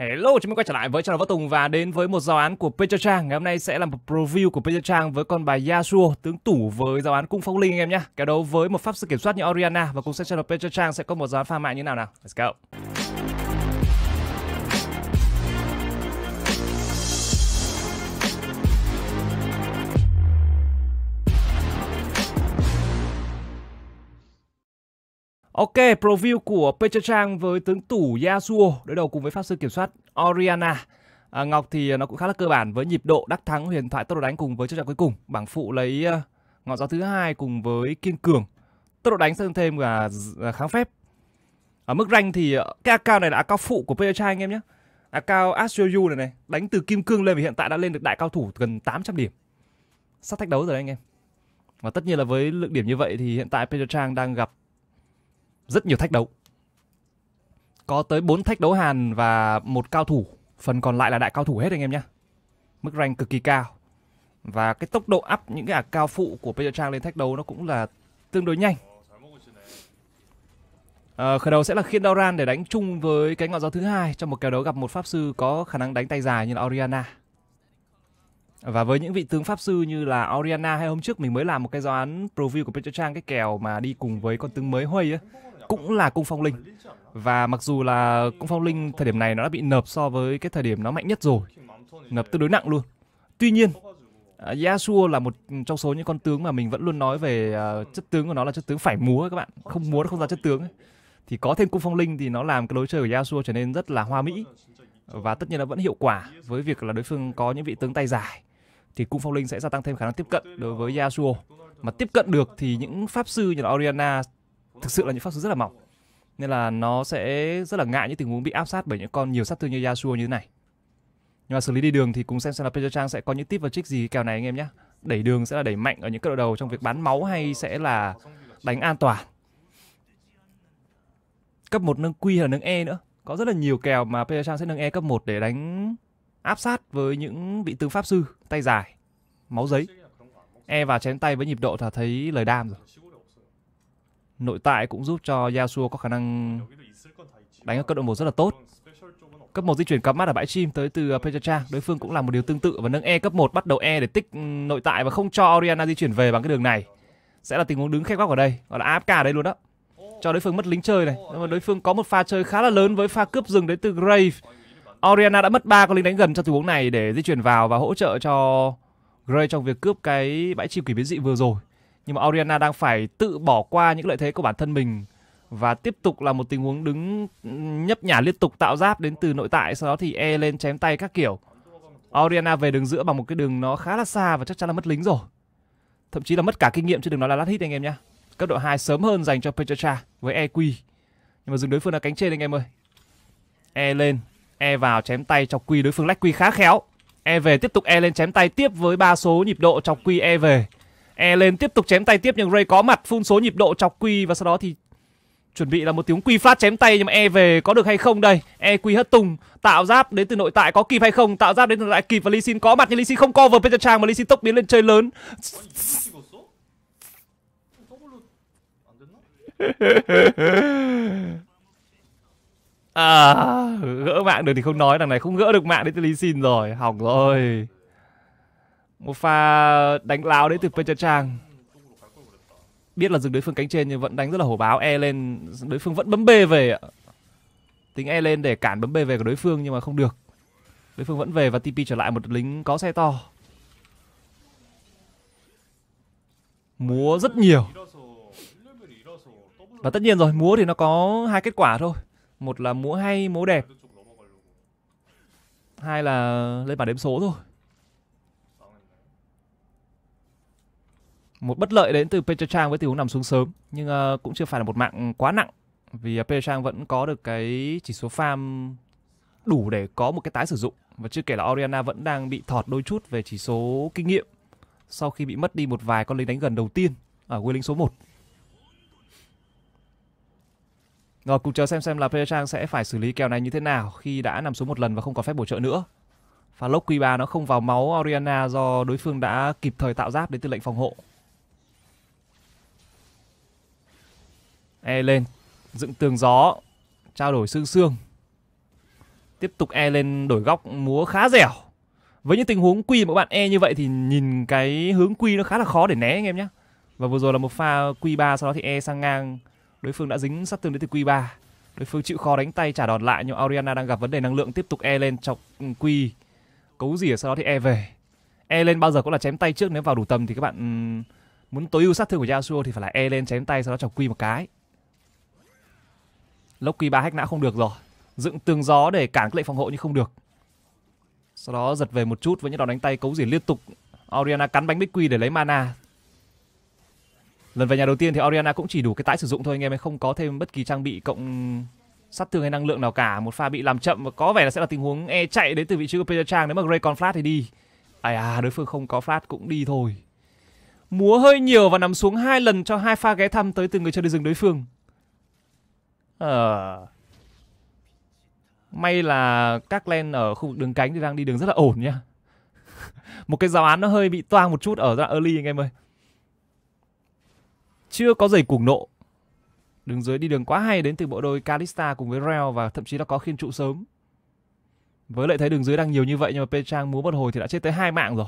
Hello, chúng mình quay trở lại với channel Võ Tùng và đến với một giáo án của Peter Trang. Ngày hôm nay sẽ là một preview của Peter Trang với con bài Yasuo tướng tủ với giáo án cung phong linh anh em nhé. Cái đấu với một pháp sư kiểm soát như Oriana và cùng xem channel Peter Trang sẽ có một giáo án pha mại như nào nào. Let's go. Ok, preview của Petra Trang với tướng tủ Yasuo đối đầu cùng với pháp sư kiểm soát Oriana. À, Ngọc thì à, nó cũng khá là cơ bản với nhịp độ đắc thắng huyền thoại tốc độ đánh cùng với chất trạng cuối cùng. Bảng phụ lấy uh, ngọn gió thứ hai cùng với kiên cường. Tốc độ đánh tăng thêm và à, kháng phép. Ở mức rank thì cái cao này là cao phụ của Petra Trang anh em nhé. À, cao Astroyu này này, đánh từ kim cương lên và hiện tại đã lên được đại cao thủ gần 800 điểm. Sắp thách đấu rồi đấy anh em. Và tất nhiên là với lượng điểm như vậy thì hiện tại Petra Trang đang gặp rất nhiều thách đấu. Có tới 4 thách đấu Hàn và một cao thủ, phần còn lại là đại cao thủ hết anh em nhé. Mức rank cực kỳ cao. Và cái tốc độ up những cái à, cao phụ của Peter Trang lên thách đấu nó cũng là tương đối nhanh. À, khởi đầu sẽ là khiên Doran để đánh chung với cái ngọn gió thứ hai trong một kèo đấu gặp một pháp sư có khả năng đánh tay dài như là Oriana. Và với những vị tướng pháp sư như là Oriana hay hôm trước mình mới làm một cái giáo án preview của Peter Trang cái kèo mà đi cùng với con tướng mới Huy á cũng là cung phong linh và mặc dù là cung phong linh thời điểm này nó đã bị nợp so với cái thời điểm nó mạnh nhất rồi nợp tương đối nặng luôn tuy nhiên à, Yasuo là một trong số những con tướng mà mình vẫn luôn nói về uh, chất tướng của nó là chất tướng phải múa các bạn không múa nó không ra chất tướng thì có thêm cung phong linh thì nó làm cái lối chơi của Yasuo trở nên rất là hoa mỹ và tất nhiên là vẫn hiệu quả với việc là đối phương có những vị tướng tay dài thì cung phong linh sẽ gia tăng thêm khả năng tiếp cận đối với Yasuo mà tiếp cận được thì những pháp sư như là Oriana thực sự là những pháp sư rất là mỏng nên là nó sẽ rất là ngại những tình huống bị áp sát bởi những con nhiều sát thương như Yasuo như thế này nhưng mà xử lý đi đường thì cùng xem xem là Pedro Chang sẽ có những tip và trick gì kèo này anh em nhé đẩy đường sẽ là đẩy mạnh ở những cấp độ đầu trong việc bán máu hay sẽ là đánh an toàn cấp một nâng Q hay là nâng E nữa có rất là nhiều kèo mà Pedro Chang sẽ nâng E cấp 1 để đánh áp sát với những vị tướng pháp sư tay dài máu giấy e và chém tay với nhịp độ là thấy lời đam rồi nội tại cũng giúp cho Yasuo có khả năng đánh ở cấp độ 1 rất là tốt. Cấp 1 di chuyển cắm mắt ở bãi chim tới từ ờ, Pechacha, đối phương cũng làm một điều tương tự và nâng E cấp 1 bắt đầu E để tích ừ, nội tại và không cho Oriana di chuyển về bằng cái đường này. Sẽ là tình huống đứng khép góc ở đây, gọi là AFK ở đây luôn đó. Cho đối phương mất lính chơi này, nhưng mà đối phương có một pha chơi khá là lớn với pha cướp rừng đến từ Grave. Oriana đã mất ba con lính đánh gần cho tình huống này để di chuyển vào và hỗ trợ cho Gray trong việc cướp cái bãi chim quỷ biến dị vừa rồi nhưng mà Oriana đang phải tự bỏ qua những lợi thế của bản thân mình và tiếp tục là một tình huống đứng nhấp nhả liên tục tạo giáp đến từ nội tại sau đó thì e lên chém tay các kiểu Oriana về đường giữa bằng một cái đường nó khá là xa và chắc chắn là mất lính rồi thậm chí là mất cả kinh nghiệm chứ đừng nói là lát hit anh em nhé cấp độ 2 sớm hơn dành cho Petra với EQ nhưng mà dừng đối phương ở cánh trên anh em ơi e lên e vào chém tay chọc quy đối phương lách quy khá khéo e về tiếp tục e lên chém tay tiếp với ba số nhịp độ chọc quy e về E lên tiếp tục chém tay tiếp nhưng Ray có mặt phun số nhịp độ chọc quy và sau đó thì chuẩn bị là một tiếng quy phát chém tay nhưng mà E về có được hay không đây. E quy hất tung, tạo giáp đến từ nội tại có kịp hay không? Tạo giáp đến từ nội tại kịp và Lee Sin có mặt nhưng Lee Sin không cover Peter Chang mà Lee Sin tốc biến lên chơi lớn. à, gỡ mạng được thì không nói đằng này không gỡ được mạng đến từ Lee Sin rồi, hỏng rồi. Một pha đánh láo đấy từ Peter Pechachang Biết là dừng đối phương cánh trên nhưng vẫn đánh rất là hổ báo E lên đối phương vẫn bấm B về ạ Tính E lên để cản bấm B về của đối phương nhưng mà không được Đối phương vẫn về và TP trở lại một lính có xe to Múa rất nhiều Và tất nhiên rồi múa thì nó có hai kết quả thôi Một là múa hay múa đẹp Hai là lên bảng đếm số thôi một bất lợi đến từ Petr Trang với tình huống nằm xuống sớm nhưng uh, cũng chưa phải là một mạng quá nặng vì uh, ờ, Petr Trang vẫn có được cái chỉ số farm đủ để có một cái tái sử dụng và chưa kể là Oriana vẫn đang bị thọt đôi chút về chỉ số kinh nghiệm sau khi bị mất đi một vài con lính đánh gần đầu tiên ở quân lính số 1. Rồi cùng chờ xem xem là Petr Trang sẽ phải xử lý kèo này như thế nào khi đã nằm xuống một lần và không có phép bổ trợ nữa. Và lốc Q3 nó không vào máu Oriana do đối phương đã kịp thời tạo giáp đến từ lệnh phòng hộ. E lên Dựng tường gió Trao đổi xương xương Tiếp tục E lên đổi góc múa khá dẻo Với những tình huống quy mà các bạn E như vậy thì nhìn cái hướng quy nó khá là khó để né anh em nhé Và vừa rồi là một pha quy 3 sau đó thì E sang ngang Đối phương đã dính sát tường đến từ quy 3 Đối phương chịu khó đánh tay trả đòn lại nhưng Ariana đang gặp vấn đề năng lượng tiếp tục E lên chọc quy Cấu rỉa sau đó thì E về E lên bao giờ cũng là chém tay trước nếu vào đủ tầm thì các bạn muốn tối ưu sát thương của Yasuo thì phải là E lên chém tay sau đó chọc quy một cái Loki ba hách nã không được rồi. Dựng tường gió để cản cái lệnh phòng hộ nhưng không được. Sau đó giật về một chút với những đòn đánh tay cấu rỉa liên tục. Oriana cắn bánh bích quy để lấy mana. Lần về nhà đầu tiên thì Oriana cũng chỉ đủ cái tái sử dụng thôi anh em ấy không có thêm bất kỳ trang bị cộng sát thương hay năng lượng nào cả. Một pha bị làm chậm và có vẻ là sẽ là tình huống e chạy đến từ vị trí của Peter Trang nếu mà Gray còn flat thì đi. Ai à, đối phương không có flat cũng đi thôi. Múa hơi nhiều và nằm xuống hai lần cho hai pha ghé thăm tới từ người chơi đi rừng đối phương. Ờ... May là các len ở khu vực đường cánh thì đang đi đường rất là ổn nhá. một cái giáo án nó hơi bị toang một chút ở đoạn early anh em ơi. Chưa có giày cuồng nộ. Đường dưới đi đường quá hay đến từ bộ đôi Calista cùng với Reo và thậm chí là có khiên trụ sớm. Với lại thấy đường dưới đang nhiều như vậy nhưng mà Pechang múa một hồi thì đã chết tới hai mạng rồi.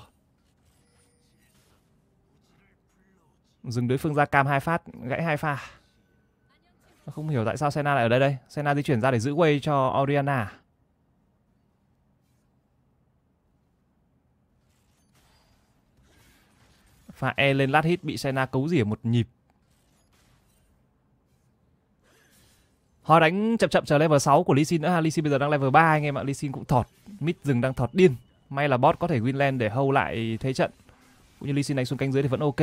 Dừng đối phương ra cam hai phát, gãy hai pha. Không hiểu tại sao Senna lại ở đây đây. Senna di chuyển ra để giữ quay cho Oriana. Pha E lên lát hit bị Senna cấu rỉa một nhịp. Họ đánh chậm chậm chờ level 6 của Lee Sin nữa ha. Lee Sin bây giờ đang level 3 anh em ạ. Lee Sin cũng thọt. Mid rừng đang thọt điên. May là bot có thể win Greenland để hâu lại thế trận. Cũng như Lee Sin đánh xuống canh dưới thì vẫn ok.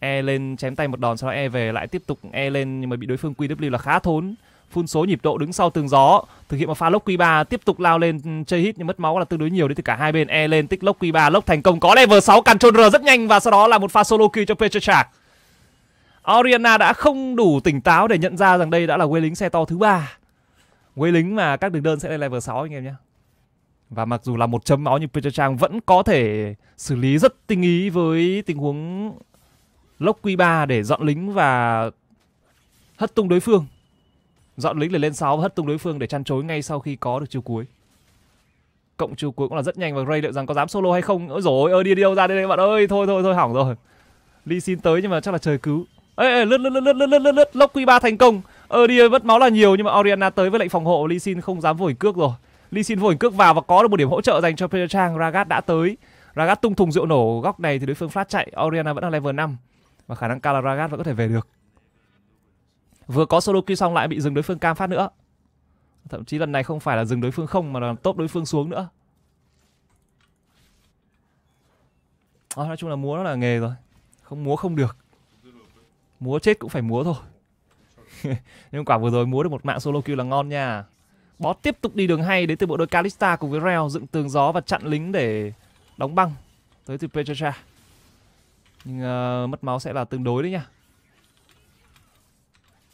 E lên chém tay một đòn sau đó E về lại tiếp tục E lên nhưng mà bị đối phương QW là khá thốn phun số nhịp độ đứng sau tường gió thực hiện một pha lốc Q3 tiếp tục lao lên ừ, chơi hit nhưng mất máu là tương đối nhiều đấy từ cả hai bên e lên tích lốc Q3 lốc thành công có level 6 control R rất nhanh và sau đó là một pha solo kill cho Petrarch Oriana đã không đủ tỉnh táo để nhận ra rằng đây đã là quê lính xe to thứ ba quê lính mà các đường đơn sẽ lên level 6 anh em nhé và mặc dù là một chấm máu nhưng Petrarch vẫn có thể xử lý rất tinh ý với tình huống lốc Q3 để dọn lính và hất tung đối phương. Dọn lính để lên 6 và hất tung đối phương để chăn chối ngay sau khi có được chiêu cuối. Cộng chiêu cuối cũng là rất nhanh và Ray liệu rằng có dám solo hay không. Ôi dồi ơi, đi đi đâu ra đây đây bạn ơi. Thôi thôi thôi hỏng rồi. Lee xin tới nhưng mà chắc là trời cứu. Ê, ê lướt lướt lướt lướt lướt lướt lướt lốc Q3 thành công. Ờ đi ơi, mất máu là nhiều nhưng mà Oriana tới với lệnh phòng hộ, Lee Sin không dám vội cước rồi. Lee Sin vội cước vào và có được một điểm hỗ trợ dành cho Peter Trang, Ragat đã tới. Ragat tung thùng rượu nổ góc này thì đối phương flash chạy, Oriana vẫn ở level 5 và khả năng Calaragat vẫn có thể về được vừa có solo kill xong lại bị dừng đối phương cam phát nữa thậm chí lần này không phải là dừng đối phương không mà là tốt đối phương xuống nữa à, nói chung là múa nó là nghề rồi không múa không được múa chết cũng phải múa thôi nhưng quả vừa rồi múa được một mạng solo kill là ngon nha bó tiếp tục đi đường hay đến từ bộ đôi Kalista cùng với Rell dựng tường gió và chặn lính để đóng băng tới từ Petra nhưng uh, mất máu sẽ là tương đối đấy nha.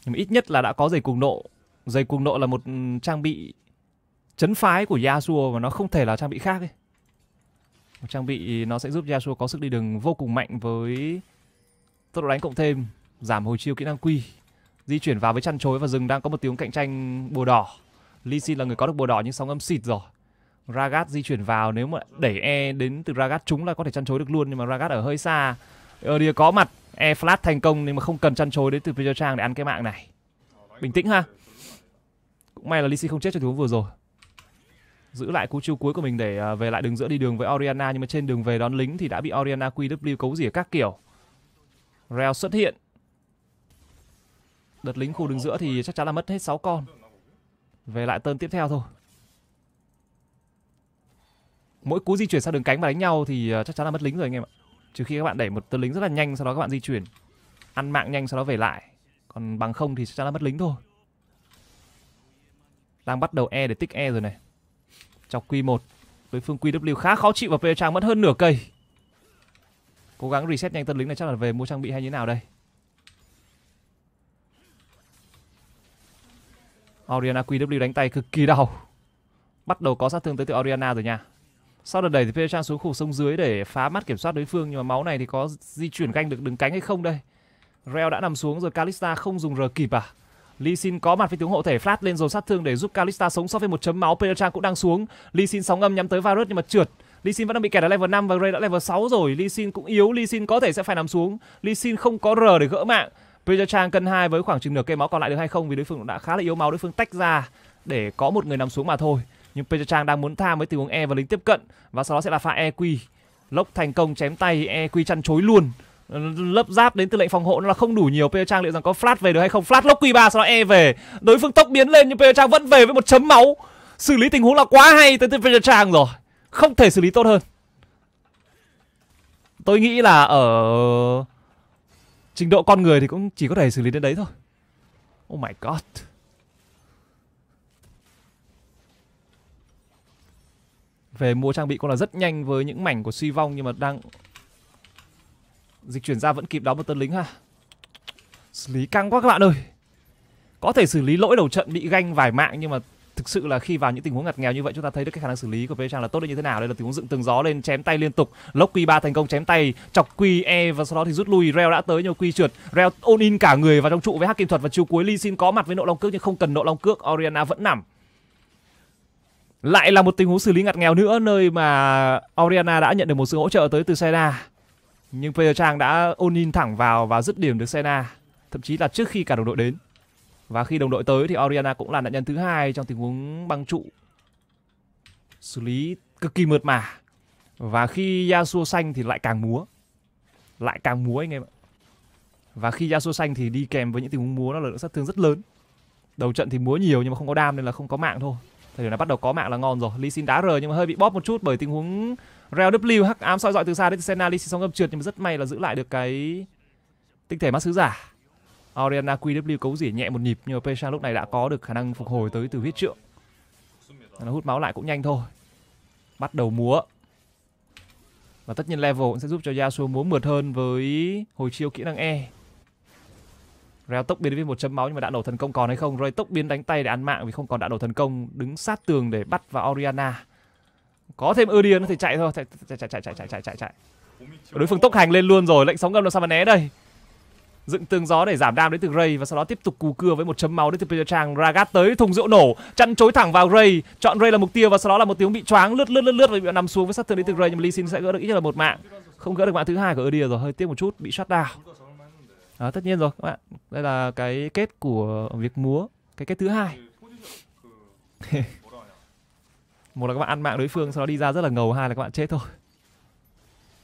nhưng ít nhất là đã có giày cuồng nộ giày cuồng nộ là một ừ, trang bị chấn phái của Yasuo và nó không thể là trang bị khác ấy. Một trang bị nó sẽ giúp Yasuo có sức đi đường vô cùng mạnh với tốc độ đánh cộng thêm, giảm hồi chiêu kỹ năng quy, di chuyển vào với chăn chối và rừng đang có một tiếng cạnh tranh bùa đỏ. Lee Sin là người có được bùa đỏ nhưng sóng âm xịt rồi. Ragat di chuyển vào nếu mà đẩy E đến từ Ragat chúng là có thể chăn chối được luôn nhưng mà Ragat ở hơi xa Earlier ờ, có mặt E Flat thành công nhưng mà không cần chăn trối đến từ Peter Trang để ăn cái mạng này. Bình tĩnh ha. Cũng may là Lisi không chết cho tình vừa rồi. Giữ lại cú chiêu cuối của mình để à, về lại đường giữa đi đường với Oriana nhưng mà trên đường về đón lính thì đã bị Oriana QW cấu rỉa các kiểu. Real xuất hiện. Đợt lính khu đường giữa thì chắc chắn là mất hết 6 con. Về lại tơn tiếp theo thôi. Mỗi cú di chuyển sang đường cánh và đánh nhau thì à, chắc chắn là mất lính rồi anh em ạ trừ khi các bạn đẩy một tớ lính rất là nhanh sau đó các bạn di chuyển ăn mạng nhanh sau đó về lại còn bằng không thì chắc là mất lính thôi đang bắt đầu e để tích e rồi này chọc q 1 với phương qw khá khó chịu và p trang mất hơn nửa cây cố gắng reset nhanh tân lính này chắc là về mua trang bị hay như nào đây Oriana QW đánh tay cực kỳ đau Bắt đầu có sát thương tới từ Oriana rồi nha sau đợt đẩy thì Petrang xuống khu sông dưới để phá mắt kiểm soát đối phương nhưng mà máu này thì có di chuyển canh được đứng cánh hay không đây Real đã nằm xuống rồi Kalista không dùng R kịp à Lee Sin có mặt với tướng hộ thể flat lên dồn sát thương để giúp Kalista sống sót với một chấm máu Petrang cũng đang xuống Lee Sin sóng âm nhắm tới Varus nhưng mà trượt Lee Sin vẫn đang bị kẹt ở level 5 và Ray đã level 6 rồi Lee Sin cũng yếu Lee Sin có thể sẽ phải nằm xuống Lee Sin không có R để gỡ mạng Petrang cân hai với khoảng chừng nửa cây máu còn lại được hay không vì đối phương đã khá là yếu máu đối phương tách ra để có một người nằm xuống mà thôi nhưng Pedro Trang đang muốn tha với tình huống E và lính tiếp cận và sau đó sẽ là pha EQ. Lốc thành công chém tay EQ chăn chối luôn lấp giáp đến từ lệnh phòng hộ nó là không đủ nhiều Pedro Trang liệu rằng có flash về được hay không flash lốc Q3 sau đó E về đối phương tốc biến lên nhưng Pedro Trang vẫn về với một chấm máu xử lý tình huống là quá hay tới từ Pedro Trang rồi không thể xử lý tốt hơn tôi nghĩ là ở trình độ con người thì cũng chỉ có thể xử lý đến đấy thôi oh my god Về mua trang bị cũng là rất nhanh với những mảnh của suy vong nhưng mà đang dịch chuyển ra vẫn kịp đóng một tân lính ha. Xử lý căng quá các bạn ơi. Có thể xử lý lỗi đầu trận bị ganh vài mạng nhưng mà thực sự là khi vào những tình huống ngặt nghèo như vậy chúng ta thấy được cái khả năng xử lý của trang là tốt đến như thế nào đây là tình huống dựng từng gió lên chém tay liên tục lốc quy ba thành công chém tay chọc quy e và sau đó thì rút lui reo đã tới nhiều quy trượt reo ôn in cả người vào trong trụ với hắc kim thuật và chiều cuối ly sin có mặt với nộ long cước nhưng không cần nộ long cước oriana vẫn nằm lại là một tình huống xử lý ngặt nghèo nữa nơi mà Oriana đã nhận được một sự hỗ trợ tới từ Sena. Nhưng Player Trang đã ôn in thẳng vào và dứt điểm được Sena, thậm chí là trước khi cả đồng đội đến. Và khi đồng đội tới thì Oriana cũng là nạn nhân thứ hai trong tình huống băng trụ. Xử lý cực kỳ mượt mà. Và khi Yasuo xanh thì lại càng múa. Lại càng múa anh em ạ. Và khi Yasuo xanh thì đi kèm với những tình huống múa nó là lượng sát thương rất lớn. Đầu trận thì múa nhiều nhưng mà không có đam nên là không có mạng thôi thời điểm này bắt đầu có mạng là ngon rồi Lee Sin đá rời nhưng mà hơi bị bóp một chút bởi tình huống Real W hắc ám soi dọi từ xa đến Senna Lee Sin sóng âm trượt nhưng mà rất may là giữ lại được cái tinh thể mắt sứ giả Oriana QW cấu rỉ nhẹ một nhịp nhưng mà Pesha lúc này đã có được khả năng phục hồi tới từ huyết trượng nó hút máu lại cũng nhanh thôi bắt đầu múa và tất nhiên level cũng sẽ giúp cho Yasuo múa mượt hơn với hồi chiêu kỹ năng E Real tốc biến với một chấm máu nhưng mà đạn đổ thần công còn hay không? Rồi tốc biến đánh tay để ăn mạng vì không còn đạn đổ thần công đứng sát tường để bắt vào Oriana. Có thêm Urian thì chạy thôi, chạy chạy chạy chạy chạy chạy chạy chạy. Đối phương tốc hành lên luôn rồi, lệnh sóng ngâm làm sao mà né đây? dựng tường gió để giảm đam đến từ Ray và sau đó tiếp tục cù cưa với một chấm máu đến từ Peter Trang. Ragat tới thùng rượu nổ, chăn chối thẳng vào Ray, chọn Ray là mục tiêu và sau đó là một tiếng bị choáng lướt lướt lướt lướt và bị nằm xuống với sát thương đến từ Ray nhưng mà Lee Sin sẽ gỡ được ít nhất là một mạng. Không gỡ được mạng thứ hai của Udyr rồi, hơi tiếc một chút bị shut down à, tất nhiên rồi các bạn đây là cái kết của việc múa cái kết thứ hai ừ, một là các bạn ăn mạng đối phương sau đó đi ra rất là ngầu hai là các bạn chết thôi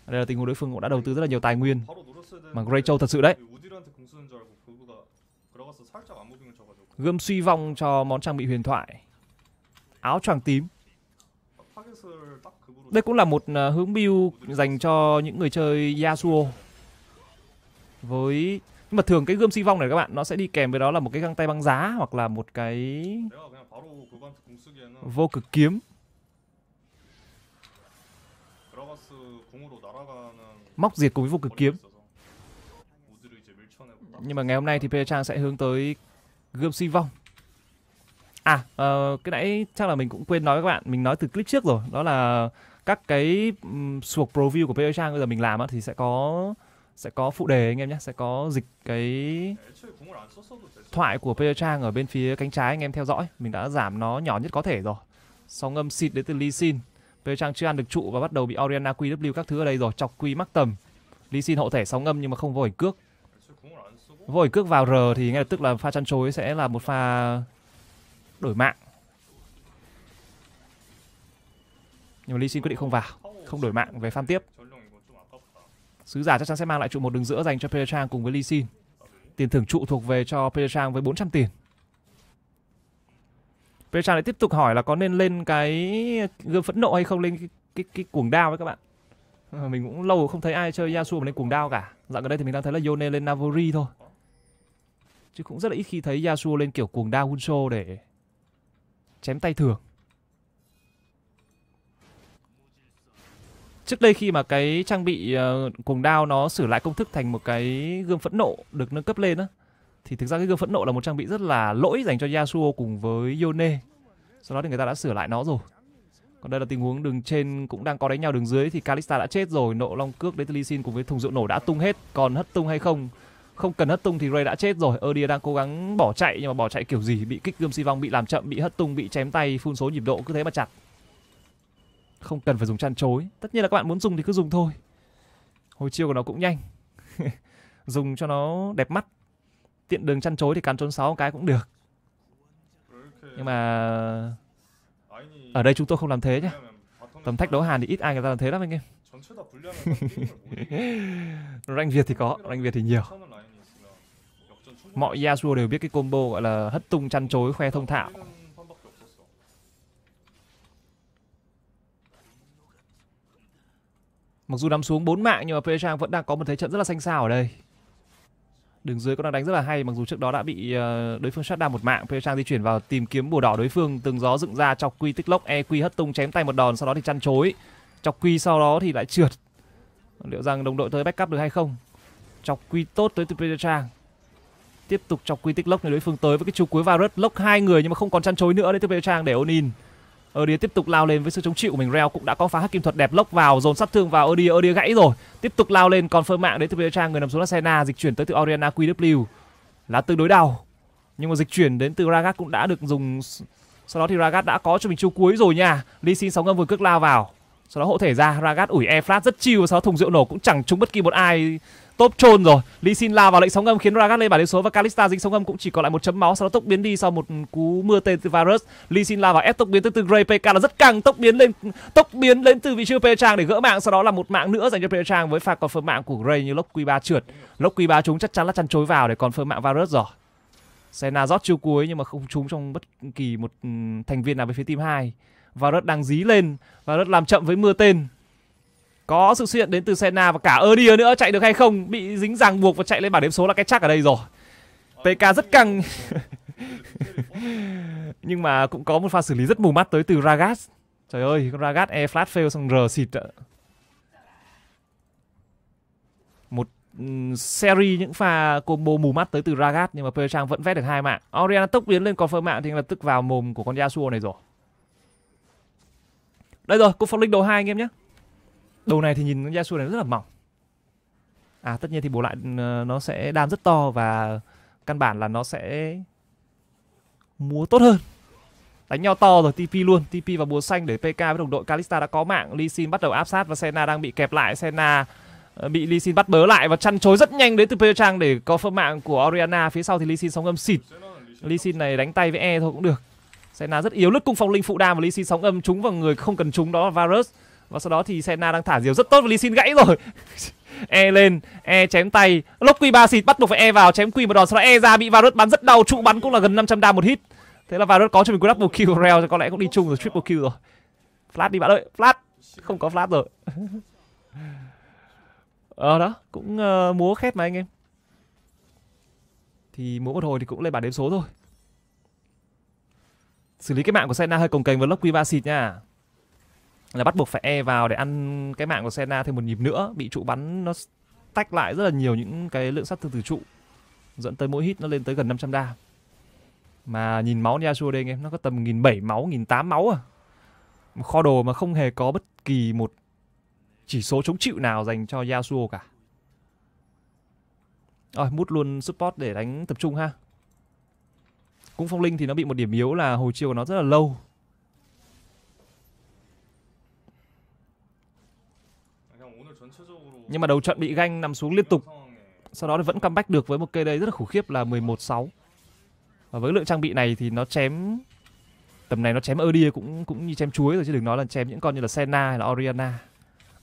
đây là tình huống đối phương cũng đã đầu tư rất là nhiều tài nguyên mà Gray Châu thật sự đấy gươm suy vong cho món trang bị huyền thoại áo choàng tím đây cũng là một ờ, hướng build dành cho những người chơi Yasuo với nhưng mà thường cái gươm si vong này các bạn nó sẽ đi kèm với đó là một cái găng tay băng giá hoặc là một cái vô cực kiếm móc diệt cùng với vô cực kiếm nhưng mà ngày hôm nay thì Peter Trang sẽ hướng tới gươm si vong à uh, cái nãy chắc là mình cũng quên nói với các bạn mình nói từ clip trước rồi đó là các cái um, suộc pro của Peter Trang bây giờ mình làm á, thì sẽ có sẽ có phụ đề anh em nhé sẽ có dịch cái thoại của player trang ở bên phía cánh trái anh em theo dõi mình đã giảm nó nhỏ nhất có thể rồi sóng âm xịt đến từ Lee Sin player trang chưa ăn được trụ và bắt đầu bị Oriana QW các thứ ở đây rồi chọc quy mắc tầm Lee Sin hậu thể sóng âm nhưng mà không vội cước Vội cước vào R thì ngay lập tức là pha chăn chối sẽ là một pha đổi mạng nhưng mà Lee Sin quyết định không vào không đổi mạng về farm tiếp Sứ giả chắc chắn sẽ mang lại trụ một đường giữa dành cho Pyeongchang cùng với Lee Sin. Tiền thưởng trụ thuộc về cho Pyeongchang với 400 tiền. Pyeongchang lại tiếp tục hỏi là có nên lên cái gươm phẫn nộ hay không lên cái cái, cái cuồng đao với các bạn. Ờ, mình cũng lâu không thấy ai chơi Yasuo mà lên cuồng đao cả. Dạo gần đây thì mình đang thấy là Yone lên Navori thôi. Chứ cũng rất là ít khi thấy Yasuo lên kiểu cuồng đao Hunso để chém tay thường. trước đây khi mà cái trang bị uh, cuồng đao nó sửa lại công thức thành một cái gươm phẫn nộ được nâng cấp lên á thì thực ra cái gươm phẫn nộ là một trang bị rất là lỗi dành cho Yasuo cùng với Yone sau đó thì người ta đã sửa lại nó rồi còn đây là tình huống đường trên cũng đang có đánh nhau đường dưới thì Kalista đã chết rồi nộ long cước đến từ Lee Sin cùng với thùng rượu nổ đã tung hết còn hất tung hay không không cần hất tung thì Ray đã chết rồi Erdia đang cố gắng bỏ chạy nhưng mà bỏ chạy kiểu gì bị kích gươm si vong bị làm chậm bị hất tung bị chém tay phun số nhịp độ cứ thế mà chặt không cần phải dùng chăn chối tất nhiên là các bạn muốn dùng thì cứ dùng thôi hồi chiêu của nó cũng nhanh dùng cho nó đẹp mắt tiện đường chăn chối thì cắn trốn sáu cái cũng được nhưng mà ở đây chúng tôi không làm thế nhé tầm thách đấu hàn thì ít ai người ta làm thế lắm anh em Ranh việt thì có Ranh việt thì nhiều mọi yasuo đều biết cái combo gọi là hất tung chăn chối khoe thông thạo Mặc dù nằm xuống 4 mạng nhưng mà Pechang vẫn đang có một thế trận rất là xanh xao ở đây. Đường dưới cũng đang đánh rất là hay mặc dù trước đó đã bị ờ, đối phương sát down một mạng. Pechang di chuyển vào tìm kiếm bùa đỏ đối phương, từng gió dựng ra chọc quy tích lốc, e quy hất tung chém tay một đòn sau đó thì chăn chối. Chọc quy sau đó thì lại trượt. Liệu rằng đồng đội tới backup được hay không? Chọc quy tốt tới từ Pechang. Tiếp tục chọc quy tích lốc này đối phương tới với cái chú cuối Varus lốc hai người nhưng mà không còn chăn chối nữa đấy từ Pechang để Onin. Odia tiếp tục lao lên với sự chống chịu của mình. Real cũng đã có phá hắc kim thuật đẹp lốc vào, dồn sát thương vào Odia, Odia gãy rồi. Tiếp tục lao lên còn phơ mạng đến từ Petra, người nằm xuống là Sena, dịch chuyển tới từ Oriana QW. Là tương đối đau. Nhưng mà dịch chuyển đến từ Ragat cũng đã được dùng sau đó thì Ragat đã có cho mình chiêu cuối rồi nha. Lee Sin sóng ngâm vừa cước lao vào. Sau đó hộ thể ra, Ragat ủi e flat rất chiêu sau đó thùng rượu nổ cũng chẳng trúng bất kỳ một ai top trôn rồi Lee Sin lao vào lệnh sóng âm khiến Ragas lên bản điểm số và Kalista dính sóng âm cũng chỉ còn lại một chấm máu sau đó tốc biến đi sau một cú mưa tên từ virus Lee Sin lao vào ép tốc biến từ từ Gray PK là rất căng tốc biến lên tốc biến lên từ vị trí P Trang để gỡ mạng sau đó là một mạng nữa dành cho P Trang với pha còn phơm mạng của Gray như lốc Q3 trượt lốc Q3 chúng chắc chắn là chăn chối vào để còn phơm mạng virus rồi Senna rót chiêu cuối nhưng mà không trúng trong bất kỳ một thành viên nào về phía team 2 Varus đang dí lên Varus làm chậm với mưa tên có sự xuất hiện đến từ Senna và cả Erdia nữa chạy được hay không Bị dính ràng buộc và chạy lên bảng điểm số là cái chắc ở đây rồi PK rất căng Nhưng mà cũng có một pha xử lý rất mù mắt tới từ Ragas Trời ơi, con Ragas e flat fail xong R xịt ạ Một series những pha combo mù mắt tới từ Ragas Nhưng mà Pechang vẫn vét được hai mạng Oriana tốc biến lên confirm mạng thì lập tức vào mồm của con Yasuo này rồi Đây rồi, cúp phong linh đầu hai anh em nhé đầu này thì nhìn da su này rất là mỏng à tất nhiên thì bù lại ờ, nó sẽ đam rất to và căn bản là nó sẽ múa tốt hơn đánh nhau to rồi TP luôn TP và búa xanh để PK với đồng đội Kalista đã có mạng Lee Sin bắt đầu áp sát và sena đang bị kẹp lại sena ờ, bị Lee Sin bắt bớ lại và chăn chối rất nhanh đến từ Pedro Trang để có phương mạng của Oriana phía sau thì Lee Sin sóng âm xịt Lee Sin này đánh tay với E thôi cũng được sena rất yếu lướt cung phong linh phụ đam và Lee Sin sóng âm trúng vào người không cần trúng đó là virus và sau đó thì Senna đang thả diều rất tốt và Lee Sin gãy rồi E lên, E chém tay Lốc Q3 xịt bắt buộc phải E vào, chém Q một đòn Sau đó E ra bị Varus bắn rất đau, trụ bắn cũng là gần 500 đam một hit Thế là Varus có cho mình cú double kill của Rel có lẽ cũng đi chung rồi, triple kill rồi flat đi bạn ơi, flat, Không có flat rồi Ờ đó, cũng uh, múa khét mà anh em Thì múa một hồi thì cũng lên bản đếm số thôi Xử lý cái mạng của Senna hơi cồng kềnh với lốc Q3 xịt nha là bắt buộc phải e vào để ăn cái mạng của Senna thêm một nhịp nữa bị trụ bắn nó tách lại rất là nhiều những cái lượng sát thương từ trụ dẫn tới mỗi hit nó lên tới gần 500 đa mà nhìn máu Yasuo đây anh em nó có tầm nghìn bảy máu nghìn tám máu à một kho đồ mà không hề có bất kỳ một chỉ số chống chịu nào dành cho Yasuo cả rồi mút luôn support để đánh tập trung ha cũng phong linh thì nó bị một điểm yếu là hồi chiều của nó rất là lâu nhưng mà đầu trận bị ganh nằm xuống liên tục sau đó thì vẫn comeback được với một cây đây rất là khủng khiếp là 11-6 và với lượng trang bị này thì nó chém tầm này nó chém Erdia cũng cũng như chém chuối rồi chứ đừng nói là chém những con như là Senna hay là Oriana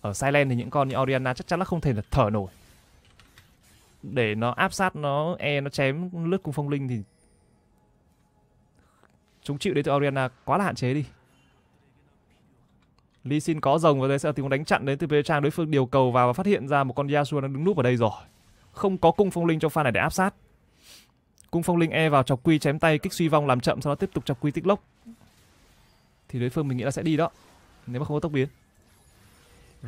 ở Silent thì những con như Oriana chắc chắn là không thể là thở nổi để nó áp sát nó e nó chém lướt cùng phong linh thì chúng chịu đến từ Oriana quá là hạn chế đi Lee Sin có rồng và đây sẽ là tình huống đánh chặn đến từ phía trang đối phương điều cầu vào và phát hiện ra một con Yasuo đang đứng núp ở đây rồi. Không có cung phong linh cho pha này để áp sát. Cung phong linh e vào chọc quy chém tay kích suy vong làm chậm sau đó tiếp tục chọc quy tích lốc. Thì đối phương mình nghĩ là sẽ đi đó. Nếu mà không có tốc biến.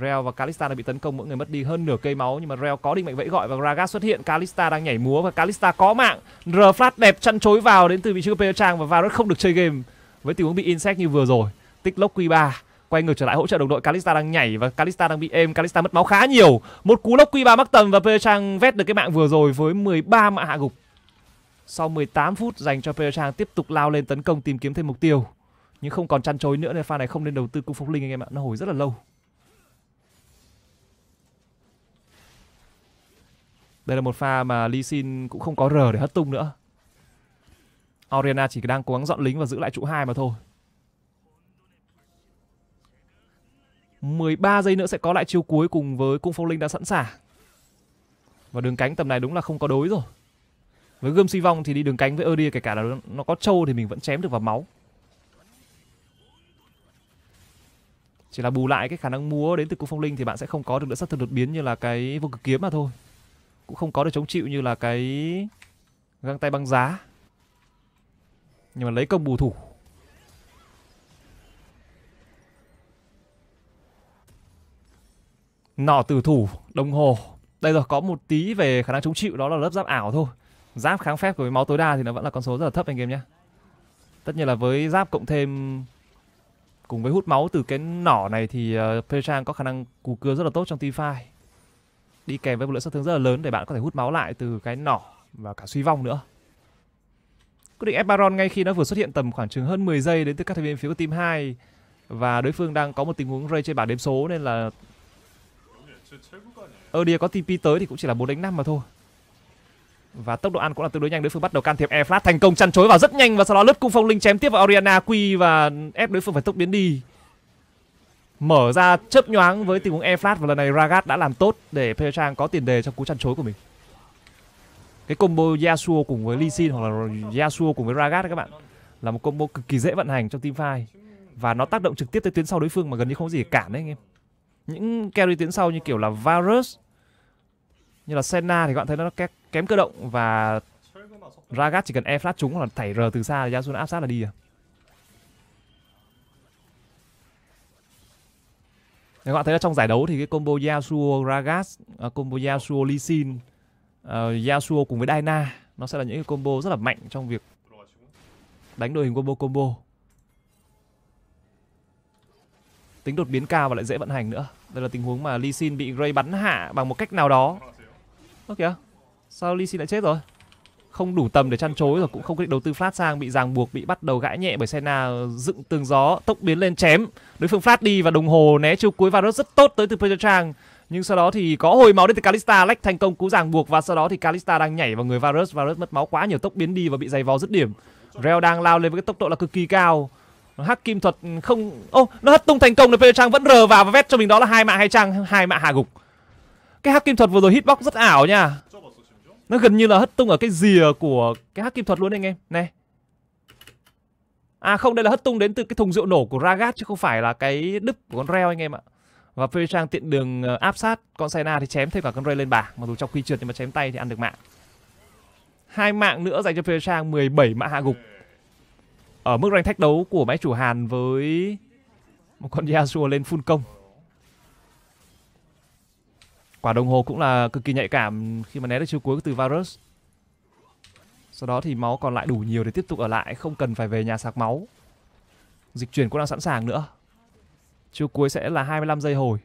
Real và Kalista đã bị tấn công mỗi người mất đi hơn nửa cây máu nhưng mà Real có định mệnh vẫy gọi và Gragas xuất hiện, Kalista đang nhảy múa và Kalista có mạng. R flash đẹp chăn chối vào đến từ vị trí của Trang và Varus không được chơi game với tình huống bị insect như vừa rồi. Tích lốc Q3 quay ngược trở lại hỗ trợ đồng đội Kalista đang nhảy và Kalista đang bị êm Kalista mất máu khá nhiều một cú lốc q 3 mắc tầm và Pechang vét được cái mạng vừa rồi với 13 mạ hạ gục sau 18 phút dành cho Pechang tiếp tục lao lên tấn công tìm kiếm thêm mục tiêu nhưng không còn chăn chối nữa nên pha này không nên đầu tư cung phục linh anh em ạ nó hồi rất là lâu đây là một pha mà Lee Sin cũng không có r để hất tung nữa Oriana chỉ đang cố gắng dọn lính và giữ lại trụ hai mà thôi 13 giây nữa sẽ có lại chiêu cuối cùng với cung phong linh đã sẵn sàng. Và đường cánh tầm này đúng là không có đối rồi. Với gươm si vong thì đi đường cánh với Erdia kể cả là nó có trâu thì mình vẫn chém được vào máu. Chỉ là bù lại cái khả năng múa đến từ cung phong linh thì bạn sẽ không có được lượng sát thương đột biến như là cái vô cực kiếm mà thôi. Cũng không có được chống chịu như là cái găng tay băng giá. Nhưng mà lấy công bù thủ nỏ tử thủ đồng hồ đây rồi có một tí về khả năng chống chịu đó là lớp giáp ảo thôi giáp kháng phép với máu tối đa thì nó vẫn là con số rất là thấp anh em nhé tất nhiên là với giáp cộng thêm cùng với hút máu từ cái nỏ này thì uh, ờ, Petrang có khả năng cù cưa rất là tốt trong T5 đi kèm với một lượng sát thương rất là lớn để bạn có thể hút máu lại từ cái nỏ và cả suy vong nữa quyết định ép Baron ngay khi nó vừa xuất hiện tầm khoảng chừng hơn 10 giây đến từ các thành viên phía của team 2 và đối phương đang có một tình huống Ray trên bảng đếm số nên là ở ờ, đìa có TP tới thì cũng chỉ là 4 đánh 5 mà thôi và tốc độ ăn cũng là tương đối nhanh đối phương bắt đầu can thiệp air flash thành công chăn chối vào rất nhanh và sau đó lướt cung phong linh chém tiếp vào Oriana quy và ép đối phương phải tốc biến đi mở ra chớp nhoáng với tình huống air flash và lần này Ragat đã làm tốt để Pechan có tiền đề trong cú chăn chối của mình cái combo Yasuo cùng với Lee Sin hoặc là Yasuo cùng với Ragat các bạn là một combo cực kỳ dễ vận hành trong team fight và nó tác động trực tiếp tới tuyến sau đối phương mà gần như không gì cản đấy anh em những carry tuyến sau như kiểu là Varus như là Senna thì các bạn thấy nó kém cơ động và Ragat chỉ cần e flash chúng hoặc là thảy R từ xa thì Yasuo áp sát là đi à. Các bạn thấy là trong giải đấu thì cái combo Yasuo Ragas, uh, à, combo Yasuo Lee Sin, uh, Yasuo cùng với Dyna nó sẽ là những cái combo rất là mạnh trong việc đánh đội hình combo combo. tính đột biến cao và lại dễ vận hành nữa đây là tình huống mà Lee Sin bị Gray bắn hạ bằng một cách nào đó ok kìa sao Lee Sin lại chết rồi không đủ tầm để chăn chối rồi cũng không quyết định đầu tư flash sang bị ràng buộc bị bắt đầu gãi nhẹ bởi Senna dựng tường gió tốc biến lên chém đối phương flash đi và đồng hồ né chiêu cuối và rất rất tốt tới từ Peter Trang nhưng sau đó thì có hồi máu đến từ Kalista lách thành công cú ràng buộc và sau đó thì Kalista đang nhảy vào người Varus Varus mất máu quá nhiều tốc biến đi và bị giày vò dứt điểm Reo đang lao lên với cái tốc độ là cực kỳ cao hắc kim thuật không ô oh, nó hất tung thành công được trang vẫn rờ vào và vét cho mình đó là hai mạng hai trang hai mạng hạ gục cái hắc kim thuật vừa rồi hitbox rất ảo nha nó gần như là hất tung ở cái rìa của cái hắc kim thuật luôn anh em này à không đây là hất tung đến từ cái thùng rượu nổ của ragat chứ không phải là cái đứt của con reo anh em ạ và phê trang tiện đường ờ, áp sát con Sena thì chém thêm cả con Ray lên bà mặc dù trong khi trượt nhưng mà chém tay thì ăn được mạng hai mạng nữa dành cho phê trang 17 mạng hạ gục ở mức rank thách đấu của máy chủ Hàn với một con Yasuo lên full công. Quả đồng hồ cũng là cực kỳ nhạy cảm khi mà né được chiêu cuối từ Varus. Sau đó thì máu còn lại đủ nhiều để tiếp tục ở lại, không cần phải về nhà sạc máu. Dịch chuyển cũng đang sẵn sàng nữa. Chiêu cuối sẽ là 25 giây hồi.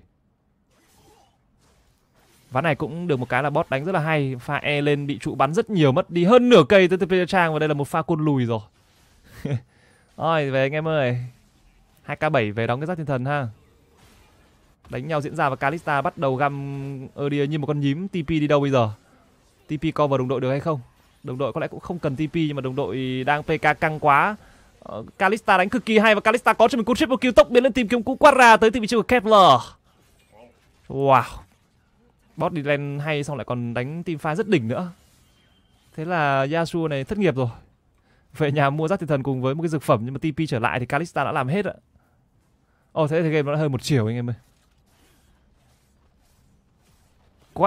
Ván này cũng được một cái là bot đánh rất là hay, pha E lên bị trụ bắn rất nhiều, mất đi hơn nửa cây tới từ Trang và đây là một pha côn lùi rồi. Rồi về anh em ơi 2k7 về đóng cái giáp thiên thần ha Đánh nhau diễn ra và Kalista bắt đầu găm Erdia như một con nhím TP đi đâu bây giờ TP cover đồng đội được hay không Đồng đội có lẽ cũng không cần TP nhưng mà đồng đội đang PK căng quá ờ, Kalista đánh cực kỳ hay và Kalista có cho mình cú triple kill tốc biến lên tìm kiếm cú ra tới từ vị trí của Kepler Wow Bot đi lên hay xong lại còn đánh team pha rất đỉnh nữa Thế là Yasuo này thất nghiệp rồi về nhà mua rác thiên thần cùng với một cái dược phẩm nhưng mà TP trở lại thì Kalista đã làm hết ạ. Ồ thế thì game nó hơi một chiều anh em ơi.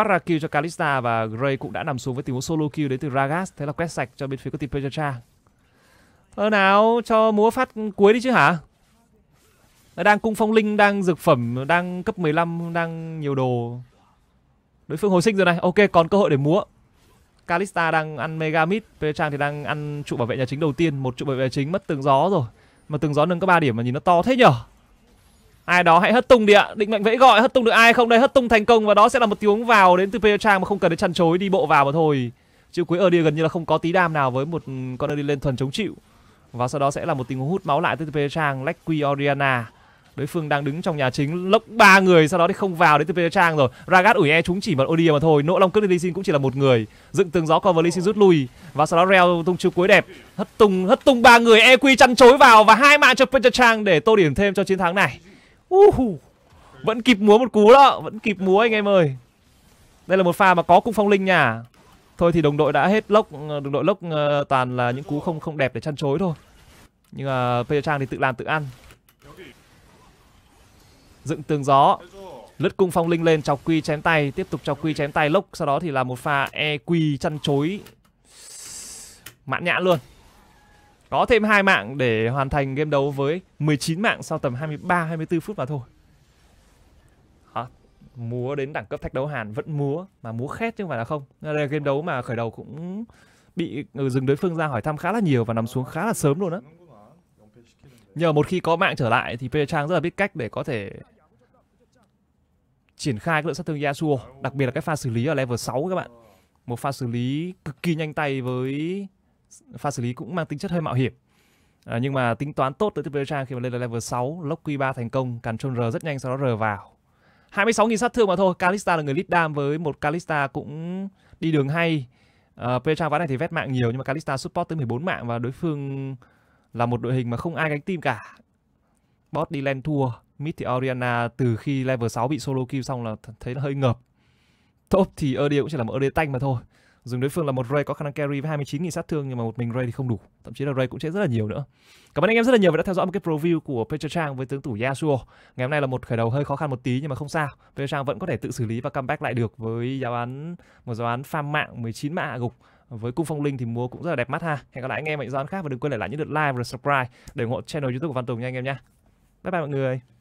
ra kill cho Kalista và Gray cũng đã nằm xuống với tình huống solo kill đến từ Ragas. Thế là quét sạch cho bên phía của TP cho cha. Thôi nào, cho múa phát cuối đi chứ hả? Đang cung phong linh, đang dược phẩm, đang cấp 15, đang nhiều đồ. Đối phương hồi sinh rồi này. Ok, còn cơ hội để múa. Kalista đang ăn mega mid, thì đang ăn trụ bảo vệ nhà chính đầu tiên, một trụ bảo vệ chính mất từng gió rồi. Mà từng gió nâng có 3 điểm mà nhìn nó to thế nhở. Ai đó hãy hất tung đi ạ. Định mệnh vẫy gọi hất tung được ai không đây? Hất tung thành công và đó sẽ là một tiếng vào đến từ Petang mà không cần đến chăn chối đi bộ vào mà thôi. Chữ cuối ở đi gần như là không có tí đam nào với một con đi lên thuần chống chịu. Và sau đó sẽ là một tình huống hút máu lại từ Petang, Lách Quy Oriana đối phương đang đứng trong nhà chính lốc ba người sau đó thì không vào đến từ Petra Trang rồi Ragat ủi e chúng chỉ một Odia mà thôi nỗ long cướp đi xin cũng chỉ là một người dựng tường gió cover Lee xin rút lui và sau đó Real tung chiêu cuối đẹp hất tung hất tung ba người EQ chăn chối vào và hai mạng cho Petra Trang để tô điểm thêm cho chiến thắng này Uhu vẫn kịp múa một cú đó vẫn kịp múa anh em ơi đây là một pha mà có cung phong linh nhà thôi thì đồng đội đã hết lốc ờ, đồng đội lốc ờ, toàn là những cú không không đẹp để chăn chối thôi nhưng mà ờ, Petra Trang thì tự làm tự ăn dựng tường gió lướt cung phong linh lên chọc quy chém tay tiếp tục chọc quy chém tay lốc sau đó thì là một pha e quy chăn chối mãn nhãn luôn có thêm hai mạng để hoàn thành game đấu với 19 mạng sau tầm 23 24 phút mà thôi Đó. múa đến đẳng cấp thách đấu Hàn vẫn múa mà múa khét chứ không phải là không đây là game đấu mà khởi đầu cũng bị ừ, dừng đối phương ra hỏi thăm khá là nhiều và nằm xuống khá là sớm luôn á nhờ một khi có mạng trở lại thì Pê Trang rất là biết cách để có thể triển khai cái lượng sát thương Yasuo, đặc biệt là cái pha xử lý ở level 6 các bạn. Một pha xử lý cực kỳ nhanh tay với pha xử lý cũng mang tính chất hơi mạo hiểm. À, nhưng mà tính toán tốt tới Tibetra khi mà lên là level 6, lock Q3 thành công, Control R rất nhanh sau đó R vào. 26.000 sát thương mà thôi, Kalista là người lead dam với một Kalista cũng đi đường hay. À, Petra ván này thì vét mạng nhiều nhưng mà Kalista support tới 14 mạng và đối phương là một đội hình mà không ai gánh tim cả. Bot đi lane thua. Mid thì Oriana từ khi level 6 bị solo kill xong là thấy là hơi ngợp. Top thì AD cũng chỉ là một AD tank mà thôi. Dùng đối phương là một Ray có khả năng carry với 29.000 sát thương nhưng mà một mình Ray thì không đủ. Thậm chí là Ray cũng chết rất là nhiều nữa. Cảm ơn anh em rất là nhiều vì đã theo dõi một cái preview của Petra Trang với tướng tủ Yasuo. Ngày hôm nay là một khởi đầu hơi khó khăn một tí nhưng mà không sao. Petra Trang vẫn có thể tự xử lý và comeback lại được với giáo án một giáo án farm mạng 19 mã hạ gục với cung phong linh thì mua cũng rất là đẹp mắt ha hẹn gặp lại anh em ở những gián khác và đừng quên để lại những lượt like và subscribe để ủng hộ channel youtube của văn tùng nha anh em nha bye bye mọi người